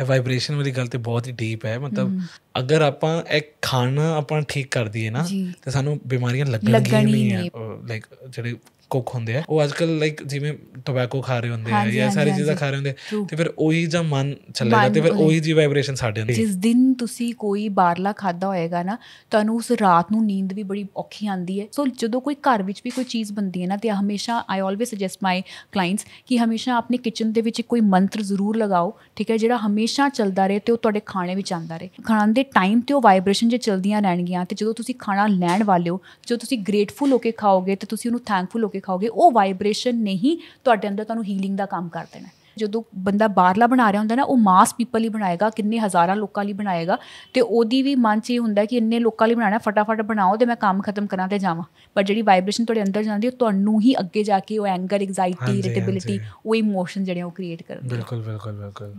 ਇਹ ਵਾਈਬ੍ਰੇਸ਼ਨ ਵਾਲੀ ਗੱਲ ਤੇ ਬਹੁਤ ਹੀ ਡੀਪ ਹੈ ਮਤਲਬ ਅਗਰ ਆਪਾਂ ਇਹ ਖਾਣਾ ਆਪਾਂ ਠੀਕ ਕਰ ਦਈਏ ਨਾ ਤੇ ਸਾਨੂੰ ਬਿਮਾਰੀਆਂ ਲੱਗਣਗੀਆਂ ਨਹੀਂ ਲਾਈਕ ਜਿਹੜੇ ਕੁੱਕ ਹੁੰਦੇ ਆ ਉਹ ਅੱਜ ਕੱਲ ਲਾਈਕ ਜਿਵੇਂ ਟੋਬੈਕੋ ਖਾ ਰਹੇ ਹੁੰਦੇ ਆ ਜਾਂ ਸਾਰੀ ਚੀਜ਼ਾਂ ਖਾ ਰਹੇ ਹੁੰਦੇ ਤੇ ਫਿਰ ਉਹੀ ਜਾਂ ਮਨ ਚੱਲੇਗਾ ਤੇ ਫਿਰ ਉਹੀ ਜੀ ਵਾਈਬ੍ਰੇਸ਼ਨ ਸਾਡੇ ਅੰਦਰ ਜਿਸ ਦਿਨ ਤੁਸੀਂ ਕੋਈ ਬਾਹਰਲਾ ਖਾਦਾ ਹੋਏਗਾ ਨਾ ਤੁਹਾਨੂੰ ਉਸ ਰਾਤ ਨੂੰ ਨੀਂਦ ਵੀ ਬੜੀ ਔਖੀ ਆਂਦੀ ਹੈ ਸੋ ਜਦੋਂ ਕੋਈ ਘਰ ਵਿੱਚ ਵੀ ਕੋਈ ਚੀਜ਼ ਬਣਦੀ ਹੈ ਨਾ ਤੇ ਹਮੇਸ਼ਾ I always suggest my clients ਕਿ ਹਮੇਸ਼ਾ ਆਪਣੇ ਕਿਚਨ ਦੇ ਵਿੱਚ ਕੋਈ ਮੰਤਰ ਜ਼ਰੂਰ ਲਗਾਓ ਠੀਕ ਹੈ ਜਿਹੜਾ ਹਮੇਸ਼ਾ ਚੱਲਦਾ ਰਹੇ ਤੇ ਉਹ ਤੁਹਾਡੇ ਖਾਣੇ ਵਿੱਚ ਆਂਦਾ ਰਹੇ ਖਾਣ ਦੇ ਟਾਈਮ ਤੇ ਉਹ ਵਾਈਬ੍ਰੇਸ਼ਨ ਜੇ ਚਲਦੀਆਂ ਰਹਿਣਗੀਆਂ ਤੇ ਜਦੋਂ ਤੁਸੀਂ ਖਾਣਾ ਲੈਣ ਵਾਲੇ ਹੋ ਜਦੋਂ ਤੁਸੀਂ ਗ੍ਰੇਟਫੁਲ ਹੋ ਕੇ ਖਾਓਗੇ ਤੇ ਤੁਸੀਂ ਉਹਨੂੰ ਥੈਂਕਫੁਲ ਹੋ ਕੇ ਦਿਖਾਓਗੇ ਉਹ ਵਾਈਬ੍ਰੇਸ਼ਨ ਨਹੀਂ ਤੁਹਾਡੇ ਅੰਦਰ ਤੁਹਾਨੂੰ ਹੀਲਿੰਗ ਦਾ ਕੰਮ ਕਰ ਦੇਣਾ ਜਦੋਂ ਬੰਦਾ ਬਾਹਰਲਾ ਬਣਾ ਰਿਹਾ ਹੁੰਦਾ ਨਾ ਉਹ ਮਾਸ ਪੀਪਲ ਹੀ ਬਣਾਏਗਾ ਕਿੰਨੇ ਹਜ਼ਾਰਾਂ ਲੋਕਾਂ ਲਈ ਬਣਾਏਗਾ ਤੇ ਉਹਦੀ ਵੀ ਮਨ 'ਚ ਇਹ ਹੁੰਦਾ ਕਿ ਇੰਨੇ ਲੋਕਾਂ ਲਈ ਬਣਾਣਾ ਫਟਾਫਟ ਬਣਾਓ ਤੇ ਮੈਂ ਕੰਮ ਖਤਮ ਕਰਾਂ ਤੇ ਜਾਵਾਂ ਪਰ ਜਿਹੜੀ ਵਾਈਬ੍ਰੇਸ਼ਨ ਤੁਹਾਡੇ ਅੰਦਰ ਜਾਂਦੀ ਹੈ ਤੁਹਾਨੂੰ ਹੀ ਅੱਗੇ ਜਾ ਕੇ ਉਹ ਐਂਗਰ ਐਗਜ਼ਾਈਟੀ ਇਰਿਟੇਬਿਲਟੀ ਉਹ ਇਮੋਸ਼ਨ ਜਿਹੜੇ ਉਹ ਕ੍ਰੀਏਟ ਕਰਦੇ ਬਿਲਕੁਲ ਬਿਲਕੁਲ ਬਿਲਕੁਲ